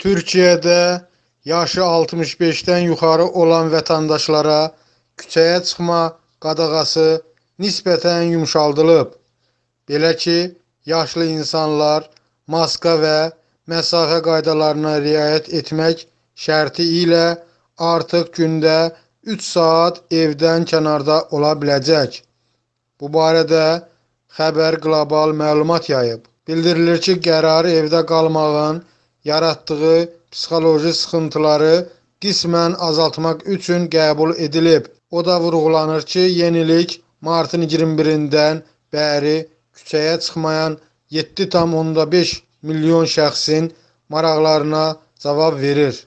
Türkiyədə yaşı 65-dən yuxarı olan vətəndaşlara küçəyə çıxma qadağası nisbətən yumşaldılıb. Belə ki, yaşlı insanlar maska və məsafə qaydalarına riayət etmək şərti ilə artıq gündə 3 saat evdən kənarda ola biləcək. Bu barədə Xəbər Qlobal məlumat yayıb. Bildirilir ki, qərarı evdə qalmağın yaratdığı psixoloji sıxıntıları qismən azaltmaq üçün qəbul edilib. O da vurğulanır ki, yenilik martın 21-dən bəri küçəyə çıxmayan 7,5 milyon şəxsin maraqlarına cavab verir.